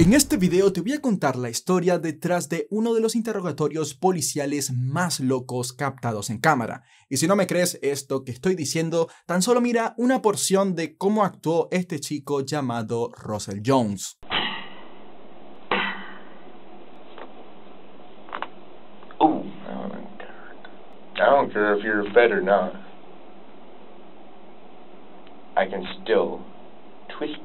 En este video te voy a contar la historia detrás de uno de los interrogatorios policiales más locos captados en cámara. Y si no me crees esto que estoy diciendo, tan solo mira una porción de cómo actuó este chico llamado Russell Jones. Oh, I can still twist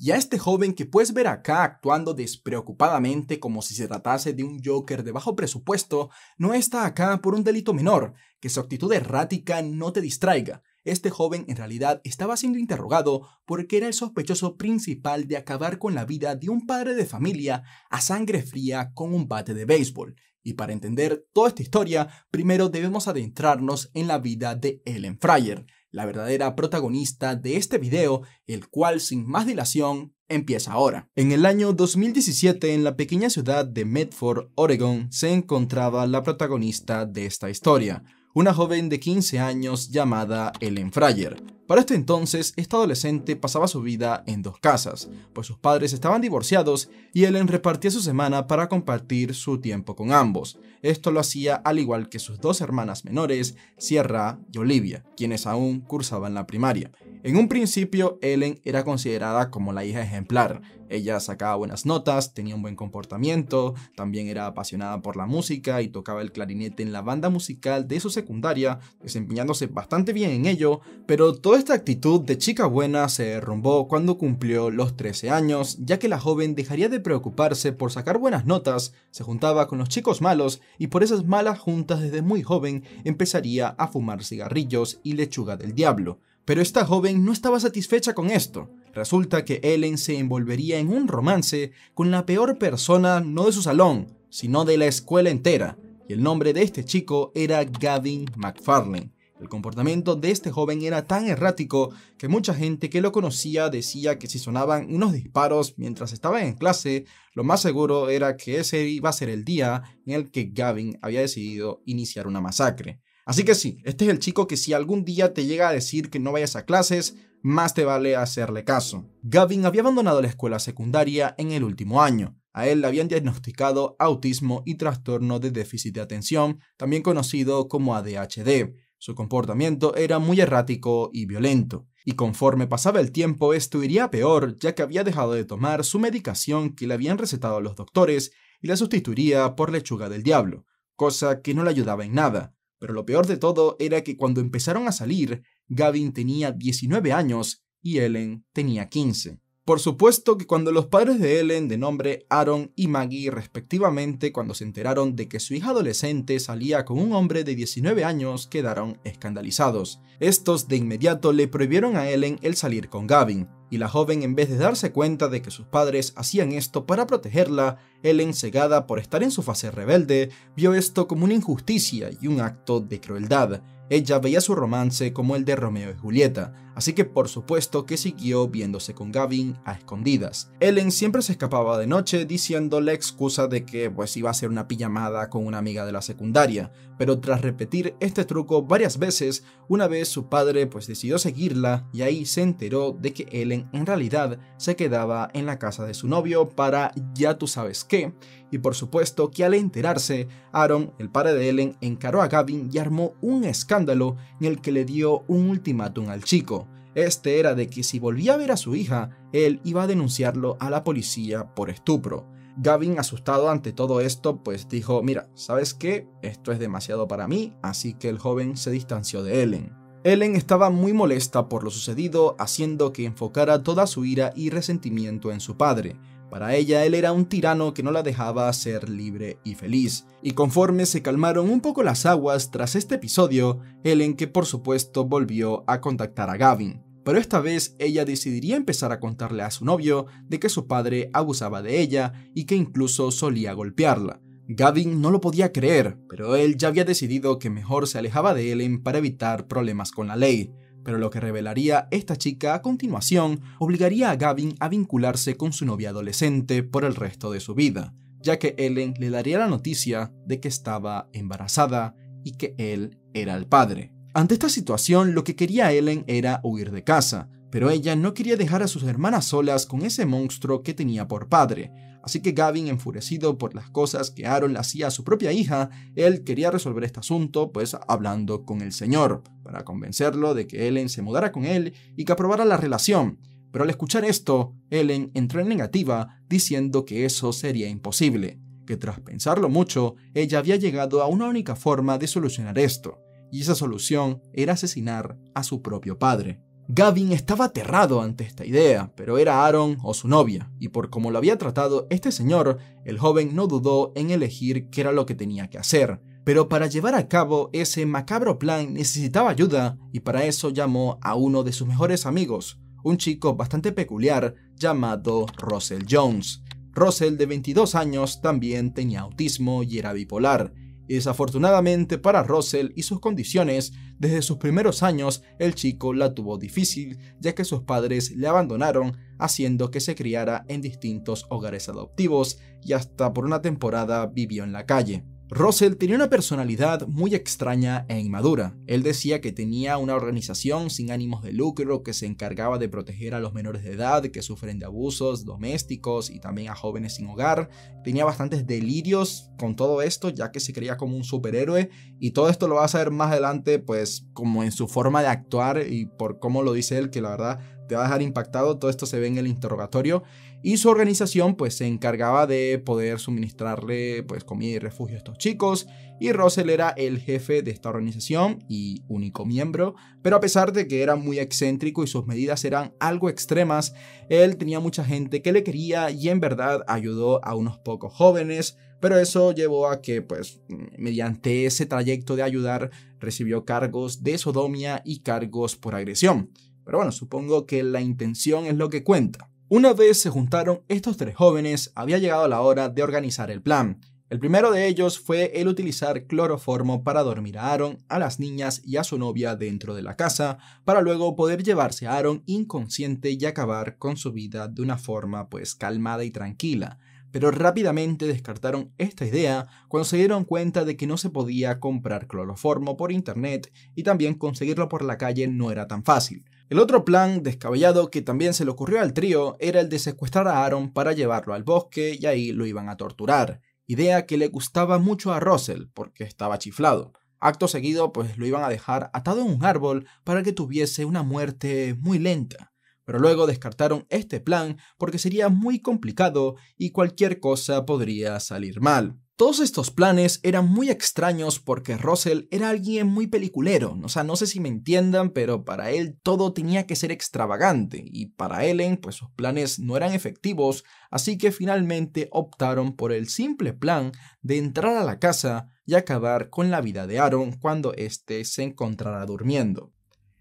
y a este joven que puedes ver acá actuando despreocupadamente como si se tratase de un Joker de bajo presupuesto, no está acá por un delito menor, que su actitud errática no te distraiga. Este joven en realidad estaba siendo interrogado porque era el sospechoso principal de acabar con la vida de un padre de familia a sangre fría con un bate de béisbol. Y para entender toda esta historia, primero debemos adentrarnos en la vida de Ellen Fryer, la verdadera protagonista de este video, el cual sin más dilación empieza ahora. En el año 2017, en la pequeña ciudad de Medford, Oregon, se encontraba la protagonista de esta historia, una joven de 15 años llamada Ellen Fryer. Para este entonces, esta adolescente pasaba su vida en dos casas, pues sus padres estaban divorciados y Ellen repartía su semana para compartir su tiempo con ambos. Esto lo hacía al igual que sus dos hermanas menores, Sierra y Olivia, quienes aún cursaban la primaria. En un principio, Ellen era considerada como la hija ejemplar. Ella sacaba buenas notas, tenía un buen comportamiento, también era apasionada por la música y tocaba el clarinete en la banda musical de su secundaria, desempeñándose bastante bien en ello, pero toda esta actitud de chica buena se derrumbó cuando cumplió los 13 años, ya que la joven dejaría de preocuparse por sacar buenas notas, se juntaba con los chicos malos y por esas malas juntas desde muy joven empezaría a fumar cigarrillos y lechuga del diablo. Pero esta joven no estaba satisfecha con esto. Resulta que Ellen se envolvería en un romance con la peor persona no de su salón, sino de la escuela entera, y el nombre de este chico era Gavin McFarlane. El comportamiento de este joven era tan errático que mucha gente que lo conocía decía que si sonaban unos disparos mientras estaba en clase, lo más seguro era que ese iba a ser el día en el que Gavin había decidido iniciar una masacre. Así que sí, este es el chico que si algún día te llega a decir que no vayas a clases, más te vale hacerle caso. Gavin había abandonado la escuela secundaria en el último año. A él le habían diagnosticado autismo y trastorno de déficit de atención, también conocido como ADHD. Su comportamiento era muy errático y violento, y conforme pasaba el tiempo esto iría peor, ya que había dejado de tomar su medicación que le habían recetado los doctores y la sustituiría por lechuga del diablo, cosa que no le ayudaba en nada. Pero lo peor de todo era que cuando empezaron a salir, Gavin tenía 19 años y Ellen tenía 15. Por supuesto que cuando los padres de Ellen, de nombre Aaron y Maggie respectivamente, cuando se enteraron de que su hija adolescente salía con un hombre de 19 años, quedaron escandalizados. Estos de inmediato le prohibieron a Ellen el salir con Gavin, y la joven en vez de darse cuenta de que sus padres hacían esto para protegerla, Ellen, cegada por estar en su fase rebelde, vio esto como una injusticia y un acto de crueldad ella veía su romance como el de Romeo y Julieta, así que por supuesto que siguió viéndose con Gavin a escondidas. Ellen siempre se escapaba de noche diciendo la excusa de que pues iba a hacer una pijamada con una amiga de la secundaria, pero tras repetir este truco varias veces, una vez su padre pues decidió seguirla y ahí se enteró de que Ellen en realidad se quedaba en la casa de su novio para ya tú sabes qué, y por supuesto que al enterarse, Aaron, el padre de Ellen, encaró a Gavin y armó un escándalo en el que le dio un ultimátum al chico. Este era de que si volvía a ver a su hija, él iba a denunciarlo a la policía por estupro. Gavin, asustado ante todo esto, pues dijo, mira, ¿sabes qué? Esto es demasiado para mí, así que el joven se distanció de Ellen. Ellen estaba muy molesta por lo sucedido, haciendo que enfocara toda su ira y resentimiento en su padre. Para ella él era un tirano que no la dejaba ser libre y feliz, y conforme se calmaron un poco las aguas tras este episodio, Ellen que por supuesto volvió a contactar a Gavin, pero esta vez ella decidiría empezar a contarle a su novio de que su padre abusaba de ella y que incluso solía golpearla. Gavin no lo podía creer, pero él ya había decidido que mejor se alejaba de Ellen para evitar problemas con la ley, pero lo que revelaría esta chica a continuación obligaría a Gavin a vincularse con su novia adolescente por el resto de su vida, ya que Ellen le daría la noticia de que estaba embarazada y que él era el padre. Ante esta situación, lo que quería Ellen era huir de casa, pero ella no quería dejar a sus hermanas solas con ese monstruo que tenía por padre, Así que Gavin, enfurecido por las cosas que Aaron le hacía a su propia hija, él quería resolver este asunto pues hablando con el señor, para convencerlo de que Ellen se mudara con él y que aprobara la relación. Pero al escuchar esto, Ellen entró en negativa diciendo que eso sería imposible, que tras pensarlo mucho, ella había llegado a una única forma de solucionar esto, y esa solución era asesinar a su propio padre. Gavin estaba aterrado ante esta idea, pero era Aaron o su novia, y por cómo lo había tratado este señor, el joven no dudó en elegir qué era lo que tenía que hacer. Pero para llevar a cabo ese macabro plan necesitaba ayuda, y para eso llamó a uno de sus mejores amigos, un chico bastante peculiar llamado Russell Jones. Russell, de 22 años, también tenía autismo y era bipolar, y desafortunadamente para Russell y sus condiciones, desde sus primeros años el chico la tuvo difícil, ya que sus padres le abandonaron, haciendo que se criara en distintos hogares adoptivos y hasta por una temporada vivió en la calle. Russell tenía una personalidad muy extraña e inmadura. Él decía que tenía una organización sin ánimos de lucro que se encargaba de proteger a los menores de edad que sufren de abusos domésticos y también a jóvenes sin hogar. Tenía bastantes delirios con todo esto ya que se creía como un superhéroe y todo esto lo vas a ver más adelante pues como en su forma de actuar y por cómo lo dice él que la verdad te va a dejar impactado. Todo esto se ve en el interrogatorio y su organización pues se encargaba de poder suministrarle pues comida y refugio a estos chicos y Russell era el jefe de esta organización y único miembro, pero a pesar de que era muy excéntrico y sus medidas eran algo extremas, él tenía mucha gente que le quería y en verdad ayudó a unos pocos jóvenes, pero eso llevó a que pues mediante ese trayecto de ayudar recibió cargos de sodomía y cargos por agresión. Pero bueno, supongo que la intención es lo que cuenta. Una vez se juntaron estos tres jóvenes, había llegado la hora de organizar el plan. El primero de ellos fue el utilizar cloroformo para dormir a Aaron, a las niñas y a su novia dentro de la casa, para luego poder llevarse a Aaron inconsciente y acabar con su vida de una forma pues calmada y tranquila pero rápidamente descartaron esta idea cuando se dieron cuenta de que no se podía comprar cloroformo por internet y también conseguirlo por la calle no era tan fácil. El otro plan descabellado que también se le ocurrió al trío era el de secuestrar a Aaron para llevarlo al bosque y ahí lo iban a torturar, idea que le gustaba mucho a Russell porque estaba chiflado. Acto seguido, pues lo iban a dejar atado en un árbol para que tuviese una muerte muy lenta pero luego descartaron este plan porque sería muy complicado y cualquier cosa podría salir mal. Todos estos planes eran muy extraños porque Russell era alguien muy peliculero, o sea, no sé si me entiendan, pero para él todo tenía que ser extravagante y para Ellen pues sus planes no eran efectivos, así que finalmente optaron por el simple plan de entrar a la casa y acabar con la vida de Aaron cuando éste se encontrara durmiendo.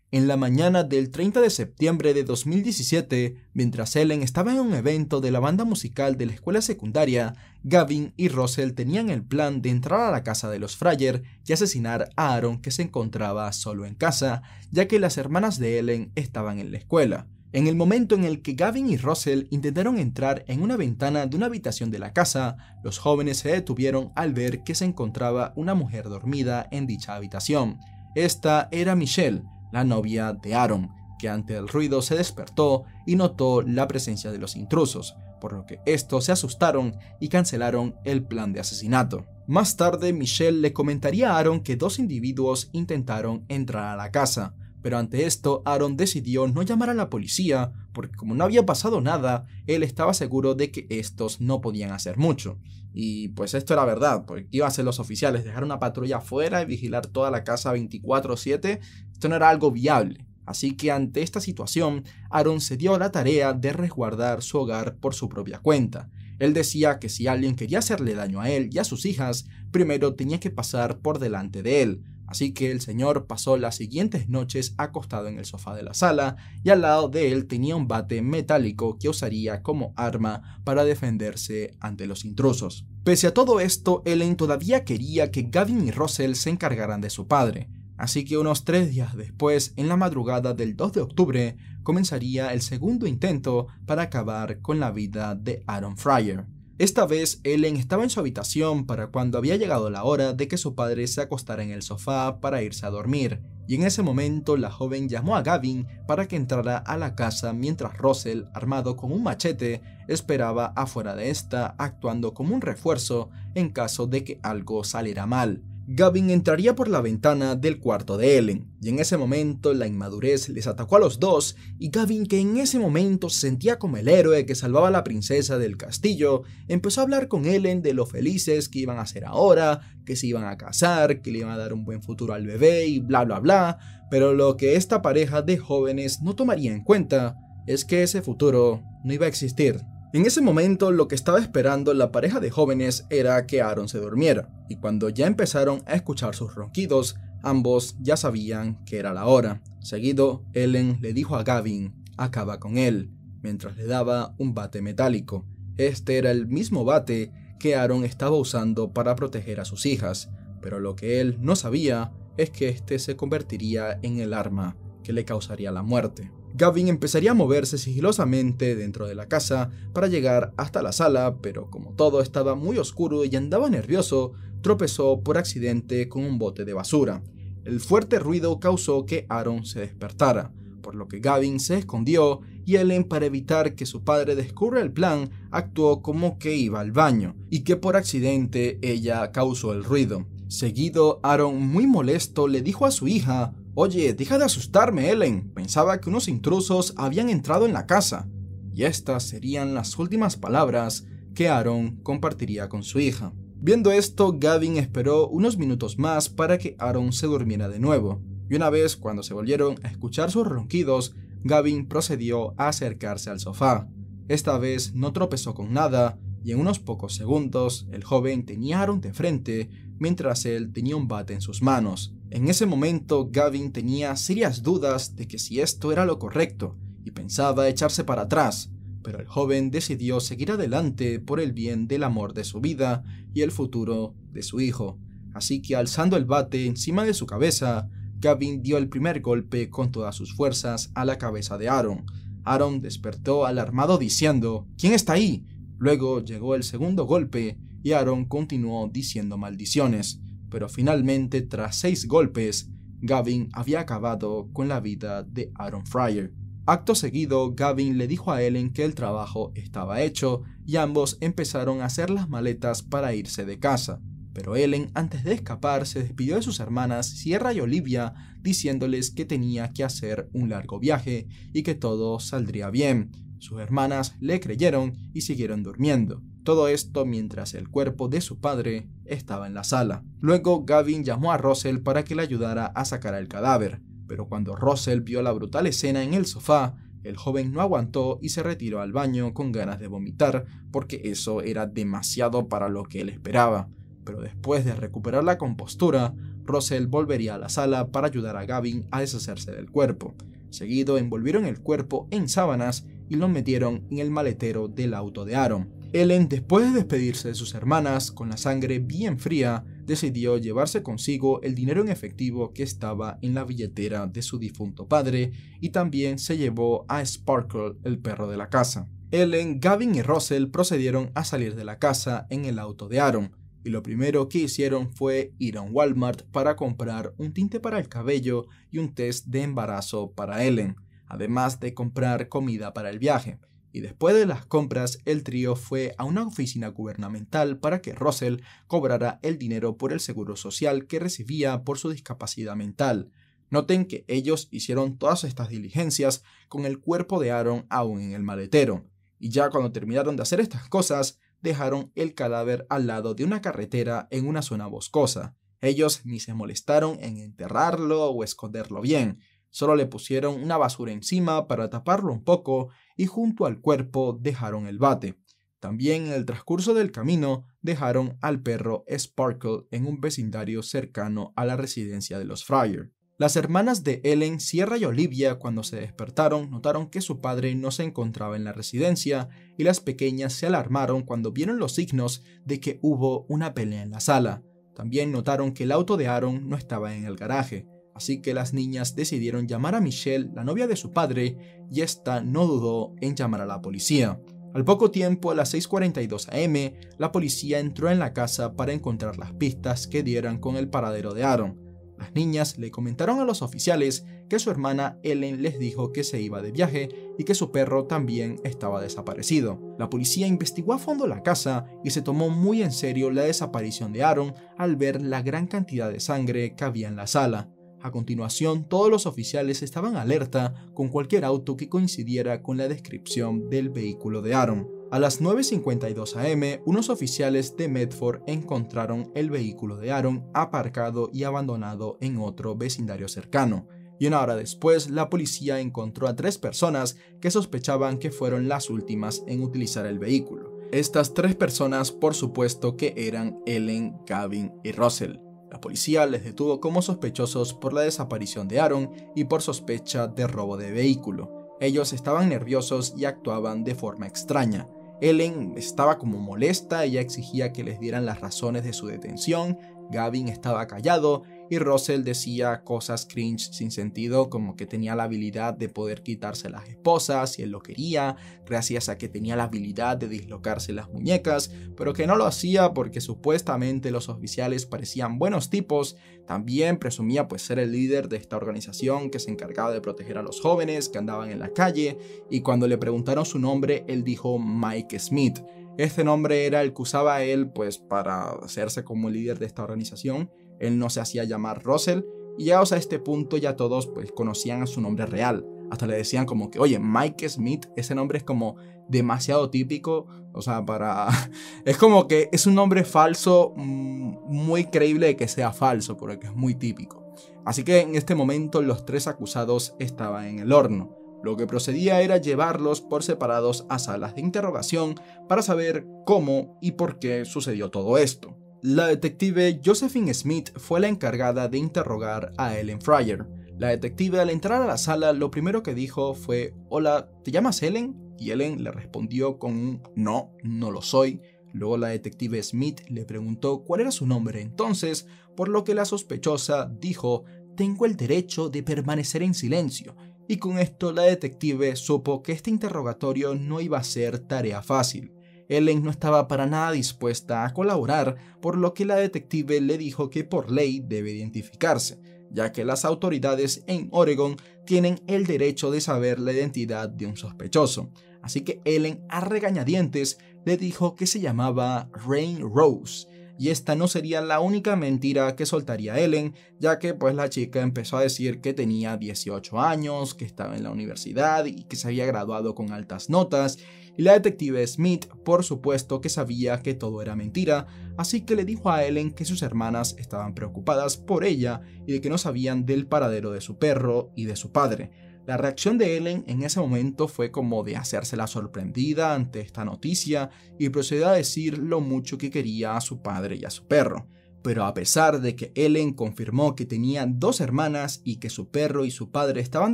En la mañana del 30 de septiembre de 2017, mientras Ellen estaba en un evento de la banda musical de la escuela secundaria, Gavin y Russell tenían el plan de entrar a la casa de los Fryer y asesinar a Aaron que se encontraba solo en casa, ya que las hermanas de Ellen estaban en la escuela. En el momento en el que Gavin y Russell intentaron entrar en una ventana de una habitación de la casa, los jóvenes se detuvieron al ver que se encontraba una mujer dormida en dicha habitación. Esta era Michelle, la novia de Aaron, que ante el ruido se despertó y notó la presencia de los intrusos, por lo que estos se asustaron y cancelaron el plan de asesinato. Más tarde, Michelle le comentaría a Aaron que dos individuos intentaron entrar a la casa, pero ante esto Aaron decidió no llamar a la policía, porque como no había pasado nada, él estaba seguro de que estos no podían hacer mucho. Y pues esto era verdad, porque iban a ser los oficiales, dejar una patrulla afuera y vigilar toda la casa 24/7 esto no era algo viable, así que ante esta situación, Aaron se dio la tarea de resguardar su hogar por su propia cuenta. Él decía que si alguien quería hacerle daño a él y a sus hijas, primero tenía que pasar por delante de él. Así que el señor pasó las siguientes noches acostado en el sofá de la sala y al lado de él tenía un bate metálico que usaría como arma para defenderse ante los intrusos. Pese a todo esto, Ellen todavía quería que Gavin y Russell se encargaran de su padre. Así que unos tres días después, en la madrugada del 2 de octubre, comenzaría el segundo intento para acabar con la vida de Aaron Fryer. Esta vez Ellen estaba en su habitación para cuando había llegado la hora de que su padre se acostara en el sofá para irse a dormir, y en ese momento la joven llamó a Gavin para que entrara a la casa mientras Russell, armado con un machete, esperaba afuera de esta actuando como un refuerzo en caso de que algo saliera mal. Gavin entraría por la ventana del cuarto de Ellen, y en ese momento la inmadurez les atacó a los dos, y Gavin, que en ese momento sentía como el héroe que salvaba a la princesa del castillo, empezó a hablar con Ellen de lo felices que iban a ser ahora, que se iban a casar, que le iban a dar un buen futuro al bebé y bla bla bla, pero lo que esta pareja de jóvenes no tomaría en cuenta es que ese futuro no iba a existir. En ese momento lo que estaba esperando la pareja de jóvenes era que Aaron se durmiera, y cuando ya empezaron a escuchar sus ronquidos, ambos ya sabían que era la hora. Seguido, Ellen le dijo a Gavin, acaba con él, mientras le daba un bate metálico. Este era el mismo bate que Aaron estaba usando para proteger a sus hijas, pero lo que él no sabía es que este se convertiría en el arma que le causaría la muerte. Gavin empezaría a moverse sigilosamente dentro de la casa para llegar hasta la sala, pero como todo estaba muy oscuro y andaba nervioso, tropezó por accidente con un bote de basura. El fuerte ruido causó que Aaron se despertara, por lo que Gavin se escondió y Ellen para evitar que su padre descubra el plan actuó como que iba al baño y que por accidente ella causó el ruido. Seguido, Aaron muy molesto le dijo a su hija Oye, deja de asustarme, Ellen. Pensaba que unos intrusos habían entrado en la casa. Y estas serían las últimas palabras que Aaron compartiría con su hija. Viendo esto, Gavin esperó unos minutos más para que Aaron se durmiera de nuevo, y una vez cuando se volvieron a escuchar sus ronquidos, Gavin procedió a acercarse al sofá. Esta vez no tropezó con nada, y en unos pocos segundos el joven tenía a Aaron de frente mientras él tenía un bate en sus manos. En ese momento Gavin tenía serias dudas de que si esto era lo correcto y pensaba echarse para atrás, pero el joven decidió seguir adelante por el bien del amor de su vida y el futuro de su hijo. Así que alzando el bate encima de su cabeza, Gavin dio el primer golpe con todas sus fuerzas a la cabeza de Aaron. Aaron despertó alarmado diciendo, ¿Quién está ahí? Luego llegó el segundo golpe y Aaron continuó diciendo maldiciones pero finalmente tras seis golpes, Gavin había acabado con la vida de Aaron Fryer. Acto seguido, Gavin le dijo a Ellen que el trabajo estaba hecho y ambos empezaron a hacer las maletas para irse de casa. Pero Ellen, antes de escapar, se despidió de sus hermanas Sierra y Olivia, diciéndoles que tenía que hacer un largo viaje y que todo saldría bien. Sus hermanas le creyeron y siguieron durmiendo. Todo esto mientras el cuerpo de su padre estaba en la sala. Luego Gavin llamó a Russell para que le ayudara a sacar el cadáver, pero cuando Russell vio la brutal escena en el sofá, el joven no aguantó y se retiró al baño con ganas de vomitar, porque eso era demasiado para lo que él esperaba. Pero después de recuperar la compostura, Russell volvería a la sala para ayudar a Gavin a deshacerse del cuerpo. Seguido envolvieron el cuerpo en sábanas y lo metieron en el maletero del auto de Aaron. Ellen, después de despedirse de sus hermanas, con la sangre bien fría, decidió llevarse consigo el dinero en efectivo que estaba en la billetera de su difunto padre y también se llevó a Sparkle, el perro de la casa. Ellen, Gavin y Russell procedieron a salir de la casa en el auto de Aaron, y lo primero que hicieron fue ir a un Walmart para comprar un tinte para el cabello y un test de embarazo para Ellen además de comprar comida para el viaje. Y después de las compras, el trío fue a una oficina gubernamental para que Russell cobrara el dinero por el seguro social que recibía por su discapacidad mental. Noten que ellos hicieron todas estas diligencias con el cuerpo de Aaron aún en el maletero. Y ya cuando terminaron de hacer estas cosas, dejaron el cadáver al lado de una carretera en una zona boscosa. Ellos ni se molestaron en enterrarlo o esconderlo bien. Solo le pusieron una basura encima para taparlo un poco y junto al cuerpo dejaron el bate. También en el transcurso del camino dejaron al perro Sparkle en un vecindario cercano a la residencia de los Fryer. Las hermanas de Ellen, Sierra y Olivia, cuando se despertaron, notaron que su padre no se encontraba en la residencia y las pequeñas se alarmaron cuando vieron los signos de que hubo una pelea en la sala. También notaron que el auto de Aaron no estaba en el garaje. Así que las niñas decidieron llamar a Michelle, la novia de su padre, y esta no dudó en llamar a la policía. Al poco tiempo, a las 6:42 am, la policía entró en la casa para encontrar las pistas que dieran con el paradero de Aaron. Las niñas le comentaron a los oficiales que su hermana Ellen les dijo que se iba de viaje y que su perro también estaba desaparecido. La policía investigó a fondo la casa y se tomó muy en serio la desaparición de Aaron al ver la gran cantidad de sangre que había en la sala. A continuación, todos los oficiales estaban alerta con cualquier auto que coincidiera con la descripción del vehículo de Aaron. A las 9.52 am, unos oficiales de Medford encontraron el vehículo de Aaron aparcado y abandonado en otro vecindario cercano, y una hora después la policía encontró a tres personas que sospechaban que fueron las últimas en utilizar el vehículo. Estas tres personas por supuesto que eran Ellen, Gavin y Russell. La policía les detuvo como sospechosos por la desaparición de Aaron y por sospecha de robo de vehículo. Ellos estaban nerviosos y actuaban de forma extraña. Ellen estaba como molesta, ella exigía que les dieran las razones de su detención, Gavin estaba callado y Russell decía cosas cringe sin sentido, como que tenía la habilidad de poder quitarse las esposas si él lo quería, gracias a que tenía la habilidad de dislocarse las muñecas, pero que no lo hacía porque supuestamente los oficiales parecían buenos tipos, también presumía pues ser el líder de esta organización que se encargaba de proteger a los jóvenes que andaban en la calle, y cuando le preguntaron su nombre, él dijo Mike Smith. Este nombre era el que usaba él pues para hacerse como líder de esta organización él no se hacía llamar Russell, y llegados a este punto ya todos pues conocían a su nombre real, hasta le decían como que, oye, Mike Smith, ese nombre es como demasiado típico, o sea, para... Es como que es un nombre falso, mm, muy creíble de que sea falso, porque es muy típico. Así que en este momento los tres acusados estaban en el horno. Lo que procedía era llevarlos por separados a salas de interrogación para saber cómo y por qué sucedió todo esto. La detective Josephine Smith fue la encargada de interrogar a Ellen Fryer. La detective al entrar a la sala lo primero que dijo fue, hola, ¿te llamas Ellen? Y Ellen le respondió con un no, no lo soy. Luego la detective Smith le preguntó cuál era su nombre entonces, por lo que la sospechosa dijo, tengo el derecho de permanecer en silencio. Y con esto la detective supo que este interrogatorio no iba a ser tarea fácil. Ellen no estaba para nada dispuesta a colaborar, por lo que la detective le dijo que por ley debe identificarse, ya que las autoridades en Oregon tienen el derecho de saber la identidad de un sospechoso. Así que Ellen a regañadientes le dijo que se llamaba Rain Rose. Y esta no sería la única mentira que soltaría Ellen, ya que pues la chica empezó a decir que tenía 18 años, que estaba en la universidad y que se había graduado con altas notas y la detective Smith, por supuesto que sabía que todo era mentira, así que le dijo a Ellen que sus hermanas estaban preocupadas por ella y de que no sabían del paradero de su perro y de su padre. La reacción de Ellen en ese momento fue como de hacérsela sorprendida ante esta noticia y procedió a decir lo mucho que quería a su padre y a su perro pero a pesar de que Ellen confirmó que tenía dos hermanas y que su perro y su padre estaban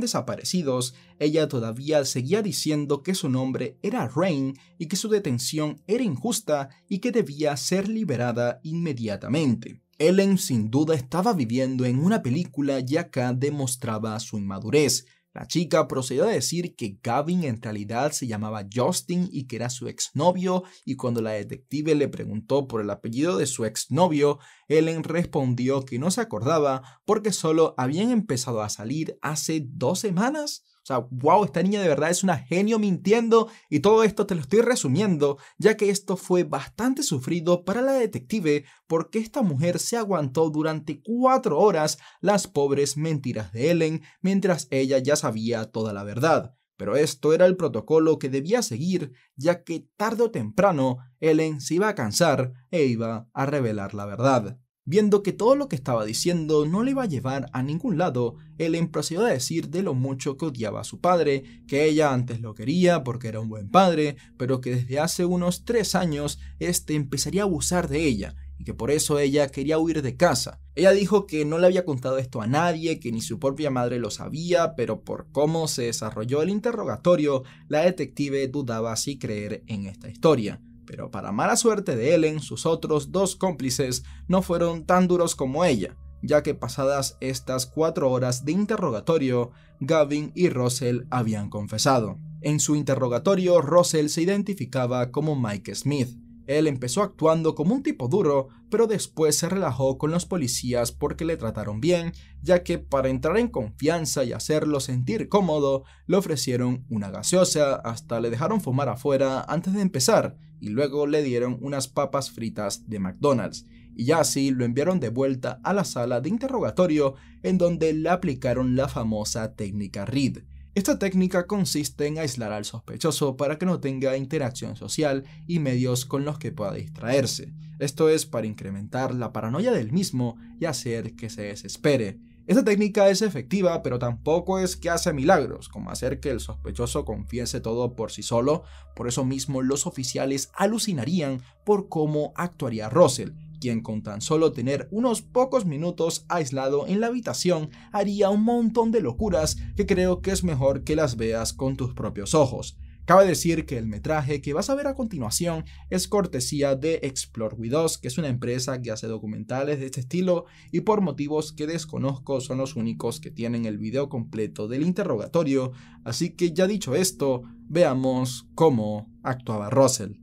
desaparecidos, ella todavía seguía diciendo que su nombre era Rain y que su detención era injusta y que debía ser liberada inmediatamente. Ellen sin duda estaba viviendo en una película y acá demostraba su inmadurez, la chica procedió a decir que Gavin en realidad se llamaba Justin y que era su exnovio, y cuando la detective le preguntó por el apellido de su exnovio, Ellen respondió que no se acordaba porque solo habían empezado a salir hace dos semanas. O sea, wow, esta niña de verdad es una genio mintiendo y todo esto te lo estoy resumiendo, ya que esto fue bastante sufrido para la detective porque esta mujer se aguantó durante cuatro horas las pobres mentiras de Ellen mientras ella ya sabía toda la verdad. Pero esto era el protocolo que debía seguir, ya que tarde o temprano Ellen se iba a cansar e iba a revelar la verdad. Viendo que todo lo que estaba diciendo no le iba a llevar a ningún lado, Ellen procedió a decir de lo mucho que odiaba a su padre, que ella antes lo quería porque era un buen padre, pero que desde hace unos tres años este empezaría a abusar de ella y que por eso ella quería huir de casa. Ella dijo que no le había contado esto a nadie, que ni su propia madre lo sabía, pero por cómo se desarrolló el interrogatorio, la detective dudaba si creer en esta historia. Pero para mala suerte de Ellen, sus otros dos cómplices no fueron tan duros como ella, ya que pasadas estas cuatro horas de interrogatorio, Gavin y Russell habían confesado. En su interrogatorio, Russell se identificaba como Mike Smith, él empezó actuando como un tipo duro, pero después se relajó con los policías porque le trataron bien, ya que para entrar en confianza y hacerlo sentir cómodo, le ofrecieron una gaseosa, hasta le dejaron fumar afuera antes de empezar, y luego le dieron unas papas fritas de McDonald's, y ya así lo enviaron de vuelta a la sala de interrogatorio en donde le aplicaron la famosa técnica Reed esta técnica consiste en aislar al sospechoso para que no tenga interacción social y medios con los que pueda distraerse. Esto es para incrementar la paranoia del mismo y hacer que se desespere. Esta técnica es efectiva, pero tampoco es que hace milagros, como hacer que el sospechoso confiese todo por sí solo. Por eso mismo los oficiales alucinarían por cómo actuaría Russell, quien con tan solo tener unos pocos minutos aislado en la habitación haría un montón de locuras que creo que es mejor que las veas con tus propios ojos. Cabe decir que el metraje que vas a ver a continuación es cortesía de Explore With Us, que es una empresa que hace documentales de este estilo y por motivos que desconozco son los únicos que tienen el video completo del interrogatorio, así que ya dicho esto, veamos cómo actuaba Russell.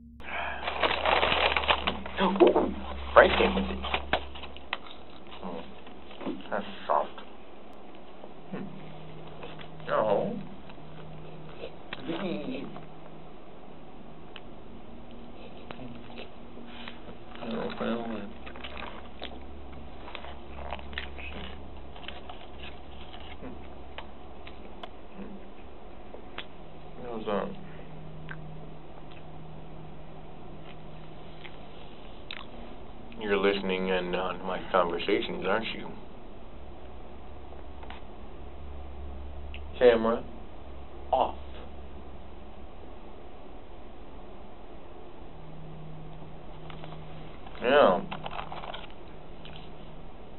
¡Uh! Frank came with it. aren't you? Camera off. Yeah.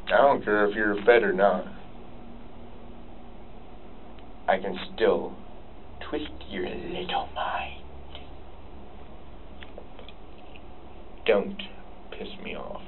I don't care if you're fed or not. I can still twist your little mind. Don't piss me off.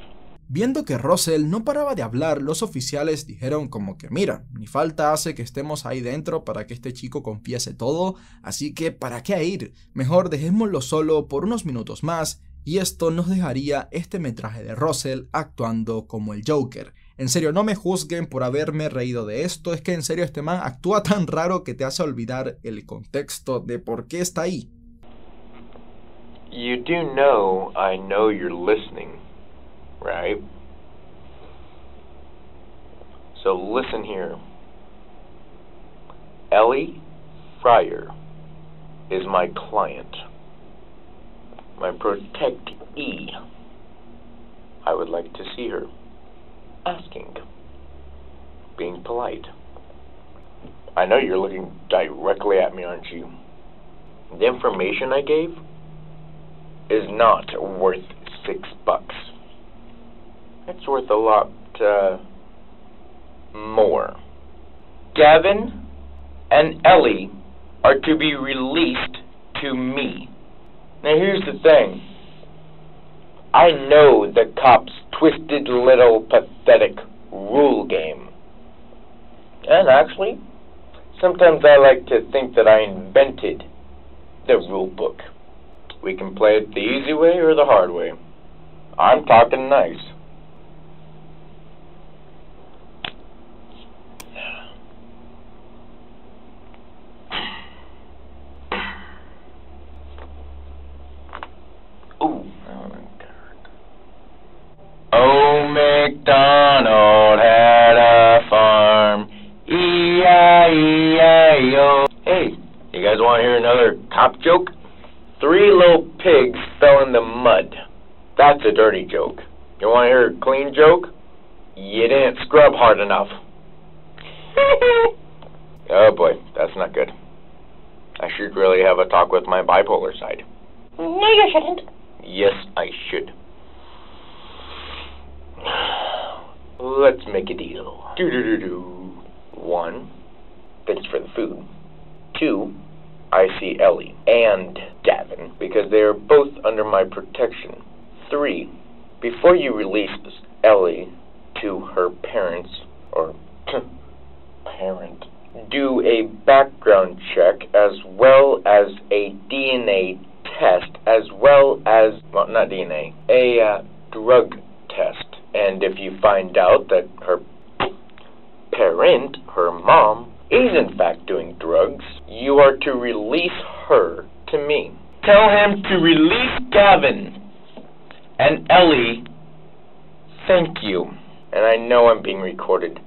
Viendo que Russell no paraba de hablar, los oficiales dijeron como que mira, ni falta hace que estemos ahí dentro para que este chico confiese todo, así que ¿para qué ir? Mejor dejémoslo solo por unos minutos más y esto nos dejaría este metraje de Russell actuando como el Joker. En serio, no me juzguen por haberme reído de esto, es que en serio este man actúa tan raro que te hace olvidar el contexto de por qué está ahí. right? So listen here. Ellie Fryer is my client, my protectee. I would like to see her. Asking. Being polite. I know you're looking directly at me, aren't you? The information I gave is not worth six bucks. It's worth a lot uh, more. Gavin and Ellie are to be released to me. Now here's the thing. I know the cop's twisted little pathetic rule game. And actually, sometimes I like to think that I invented the rule book. We can play it the easy way or the hard way. I'm talking nice. hard enough. oh boy, that's not good. I should really have a talk with my bipolar side. No, you shouldn't. Yes, I should. Let's make a deal. Do do do do. One, thanks for the food. Two, I see Ellie and Gavin because they are both under my protection. Three, before you release Ellie to her parents or parent do a background check as well as a DNA test as well as well not DNA a uh, drug test and if you find out that her parent her mom is in fact doing drugs you are to release her to me tell him to release Gavin and Ellie thank you and I know I'm being recorded.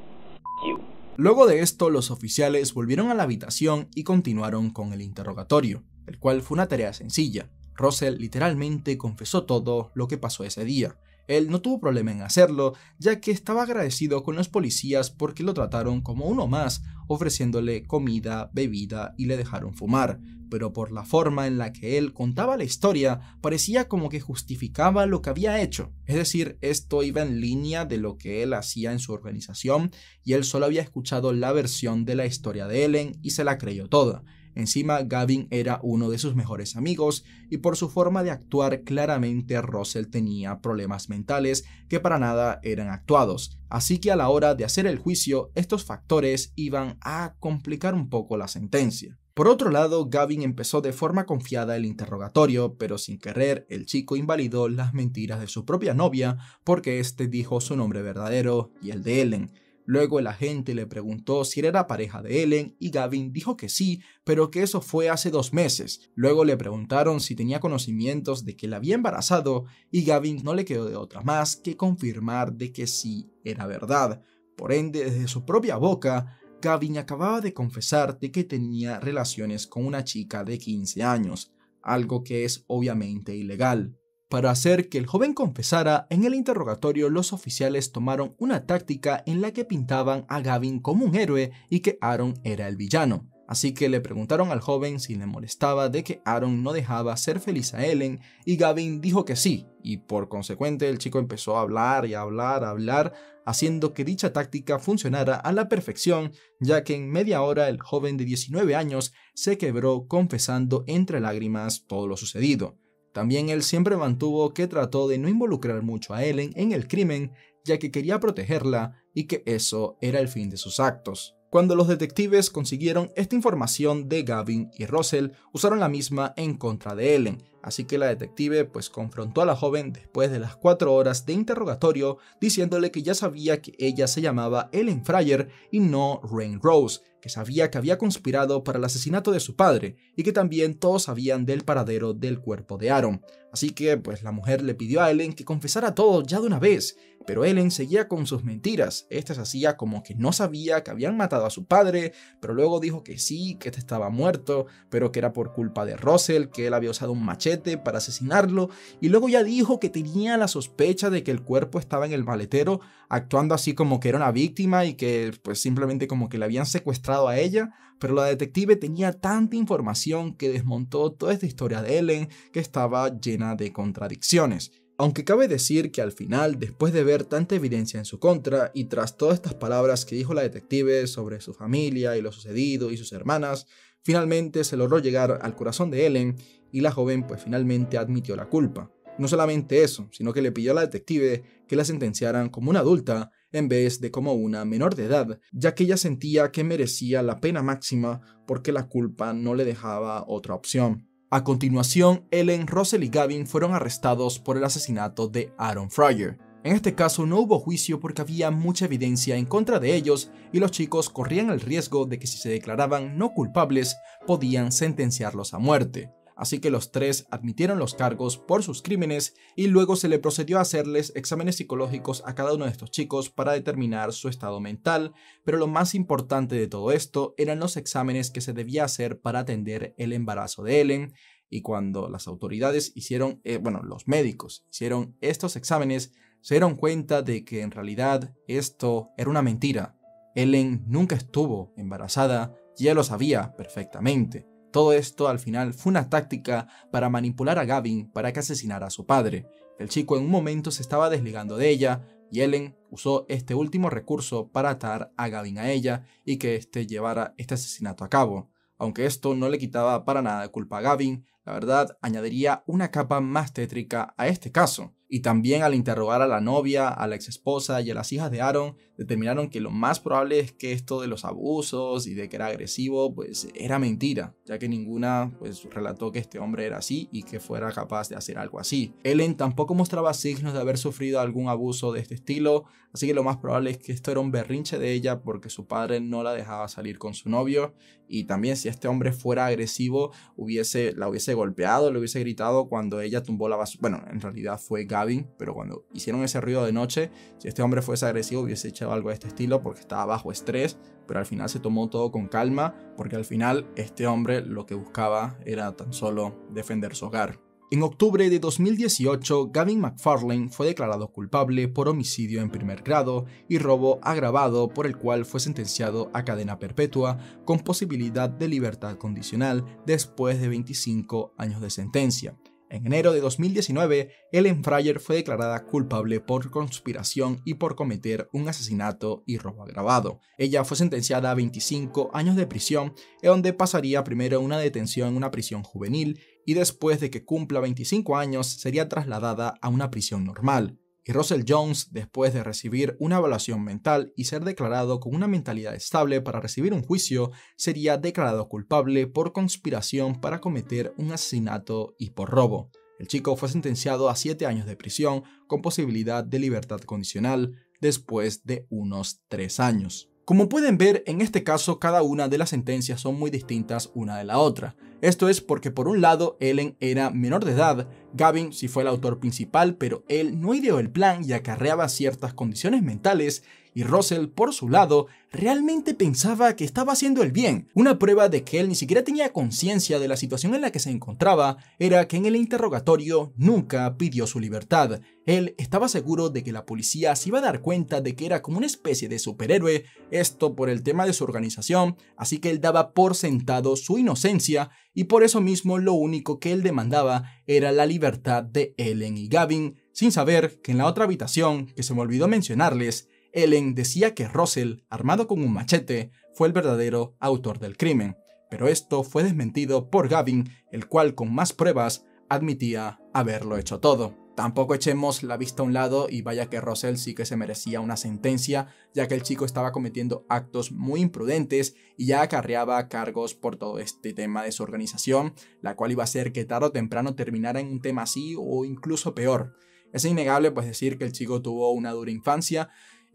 Luego de esto, los oficiales volvieron a la habitación y continuaron con el interrogatorio, el cual fue una tarea sencilla. Russell literalmente confesó todo lo que pasó ese día, él no tuvo problema en hacerlo, ya que estaba agradecido con los policías porque lo trataron como uno más, ofreciéndole comida, bebida y le dejaron fumar. Pero por la forma en la que él contaba la historia, parecía como que justificaba lo que había hecho. Es decir, esto iba en línea de lo que él hacía en su organización y él solo había escuchado la versión de la historia de Ellen y se la creyó toda. Encima, Gavin era uno de sus mejores amigos y por su forma de actuar claramente Russell tenía problemas mentales que para nada eran actuados. Así que a la hora de hacer el juicio, estos factores iban a complicar un poco la sentencia. Por otro lado, Gavin empezó de forma confiada el interrogatorio, pero sin querer, el chico invalidó las mentiras de su propia novia porque este dijo su nombre verdadero y el de Ellen. Luego el agente le preguntó si era pareja de Ellen y Gavin dijo que sí, pero que eso fue hace dos meses. Luego le preguntaron si tenía conocimientos de que la había embarazado y Gavin no le quedó de otra más que confirmar de que sí era verdad. Por ende, desde su propia boca, Gavin acababa de confesar de que tenía relaciones con una chica de 15 años, algo que es obviamente ilegal. Para hacer que el joven confesara, en el interrogatorio los oficiales tomaron una táctica en la que pintaban a Gavin como un héroe y que Aaron era el villano. Así que le preguntaron al joven si le molestaba de que Aaron no dejaba ser feliz a Ellen y Gavin dijo que sí, y por consecuente el chico empezó a hablar y hablar, a hablar, haciendo que dicha táctica funcionara a la perfección, ya que en media hora el joven de 19 años se quebró confesando entre lágrimas todo lo sucedido. También él siempre mantuvo que trató de no involucrar mucho a Ellen en el crimen, ya que quería protegerla y que eso era el fin de sus actos. Cuando los detectives consiguieron esta información de Gavin y Russell, usaron la misma en contra de Ellen, así que la detective pues confrontó a la joven después de las cuatro horas de interrogatorio, diciéndole que ya sabía que ella se llamaba Ellen Fryer y no Rain Rose, que sabía que había conspirado para el asesinato de su padre y que también todos sabían del paradero del cuerpo de Aaron. Así que, pues la mujer le pidió a Ellen que confesara todo ya de una vez, pero Ellen seguía con sus mentiras. Esta hacía como que no sabía que habían matado a su padre, pero luego dijo que sí, que este estaba muerto, pero que era por culpa de Russell, que él había usado un machete para asesinarlo, y luego ya dijo que tenía la sospecha de que el cuerpo estaba en el maletero, actuando así como que era una víctima y que pues simplemente como que le habían secuestrado a ella pero la detective tenía tanta información que desmontó toda esta historia de Ellen que estaba llena de contradicciones. Aunque cabe decir que al final, después de ver tanta evidencia en su contra y tras todas estas palabras que dijo la detective sobre su familia y lo sucedido y sus hermanas, finalmente se logró llegar al corazón de Ellen y la joven pues finalmente admitió la culpa. No solamente eso, sino que le pidió a la detective que la sentenciaran como una adulta en vez de como una menor de edad, ya que ella sentía que merecía la pena máxima porque la culpa no le dejaba otra opción. A continuación, Ellen, Russell y Gavin fueron arrestados por el asesinato de Aaron Fryer. En este caso no hubo juicio porque había mucha evidencia en contra de ellos y los chicos corrían el riesgo de que si se declaraban no culpables podían sentenciarlos a muerte así que los tres admitieron los cargos por sus crímenes y luego se le procedió a hacerles exámenes psicológicos a cada uno de estos chicos para determinar su estado mental, pero lo más importante de todo esto eran los exámenes que se debía hacer para atender el embarazo de Ellen, y cuando las autoridades hicieron, eh, bueno, los médicos hicieron estos exámenes, se dieron cuenta de que en realidad esto era una mentira. Ellen nunca estuvo embarazada ya lo sabía perfectamente. Todo esto al final fue una táctica para manipular a Gavin para que asesinara a su padre. El chico en un momento se estaba desligando de ella y Ellen usó este último recurso para atar a Gavin a ella y que éste llevara este asesinato a cabo. Aunque esto no le quitaba para nada culpa a Gavin, la verdad añadiría una capa más tétrica a este caso y también al interrogar a la novia, a la exesposa y a las hijas de Aaron, determinaron que lo más probable es que esto de los abusos y de que era agresivo, pues era mentira, ya que ninguna pues relató que este hombre era así y que fuera capaz de hacer algo así. Ellen tampoco mostraba signos de haber sufrido algún abuso de este estilo, así que lo más probable es que esto era un berrinche de ella porque su padre no la dejaba salir con su novio y también si este hombre fuera agresivo, hubiese la hubiese golpeado, le hubiese gritado cuando ella tumbó la basura, bueno, en realidad fue Gavin, pero cuando hicieron ese ruido de noche, si este hombre fuese agresivo hubiese echado algo de este estilo porque estaba bajo estrés, pero al final se tomó todo con calma porque al final este hombre lo que buscaba era tan solo defender su hogar. En octubre de 2018, Gavin McFarlane fue declarado culpable por homicidio en primer grado y robo agravado por el cual fue sentenciado a cadena perpetua con posibilidad de libertad condicional después de 25 años de sentencia. En enero de 2019, Ellen Fryer fue declarada culpable por conspiración y por cometer un asesinato y robo agravado. Ella fue sentenciada a 25 años de prisión, en donde pasaría primero una detención en una prisión juvenil y después de que cumpla 25 años sería trasladada a una prisión normal y Russell Jones, después de recibir una evaluación mental y ser declarado con una mentalidad estable para recibir un juicio, sería declarado culpable por conspiración para cometer un asesinato y por robo. El chico fue sentenciado a 7 años de prisión con posibilidad de libertad condicional después de unos 3 años. Como pueden ver, en este caso cada una de las sentencias son muy distintas una de la otra. Esto es porque por un lado Ellen era menor de edad, Gavin sí fue el autor principal, pero él no ideó el plan y acarreaba ciertas condiciones mentales y Russell, por su lado, realmente pensaba que estaba haciendo el bien. Una prueba de que él ni siquiera tenía conciencia de la situación en la que se encontraba era que en el interrogatorio nunca pidió su libertad. Él estaba seguro de que la policía se iba a dar cuenta de que era como una especie de superhéroe, esto por el tema de su organización, así que él daba por sentado su inocencia y por eso mismo lo único que él demandaba era la libertad de Ellen y Gavin, sin saber que en la otra habitación, que se me olvidó mencionarles, Ellen decía que Russell, armado con un machete, fue el verdadero autor del crimen, pero esto fue desmentido por Gavin, el cual con más pruebas admitía haberlo hecho todo. Tampoco echemos la vista a un lado y vaya que Russell sí que se merecía una sentencia, ya que el chico estaba cometiendo actos muy imprudentes y ya acarreaba cargos por todo este tema de su organización, la cual iba a hacer que tarde o temprano terminara en un tema así o incluso peor. Es innegable pues decir que el chico tuvo una dura infancia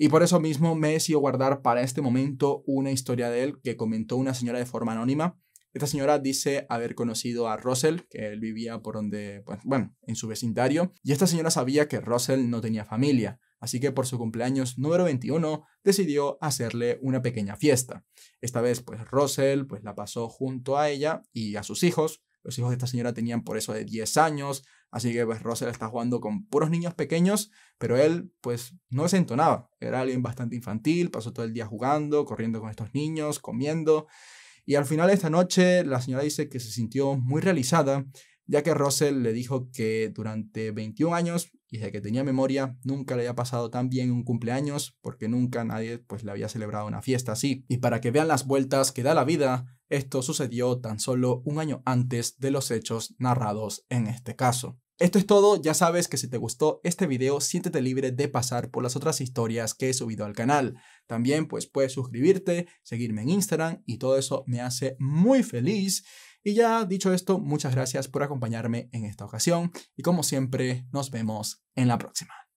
y por eso mismo me he guardar para este momento una historia de él que comentó una señora de forma anónima. Esta señora dice haber conocido a Russell, que él vivía por donde, pues, bueno, en su vecindario, y esta señora sabía que Russell no tenía familia, así que por su cumpleaños número 21 decidió hacerle una pequeña fiesta. Esta vez, pues Russell pues, la pasó junto a ella y a sus hijos, los hijos de esta señora tenían por eso de 10 años, así que pues Russell está jugando con puros niños pequeños, pero él pues no se entonaba, era alguien bastante infantil, pasó todo el día jugando, corriendo con estos niños, comiendo, y al final de esta noche la señora dice que se sintió muy realizada, ya que Russell le dijo que durante 21 años y desde que tenía memoria nunca le había pasado tan bien un cumpleaños porque nunca nadie pues le había celebrado una fiesta así. Y para que vean las vueltas que da la vida, esto sucedió tan solo un año antes de los hechos narrados en este caso. Esto es todo, ya sabes que si te gustó este video siéntete libre de pasar por las otras historias que he subido al canal. También pues puedes suscribirte, seguirme en Instagram y todo eso me hace muy feliz. Y ya dicho esto, muchas gracias por acompañarme en esta ocasión y como siempre, nos vemos en la próxima.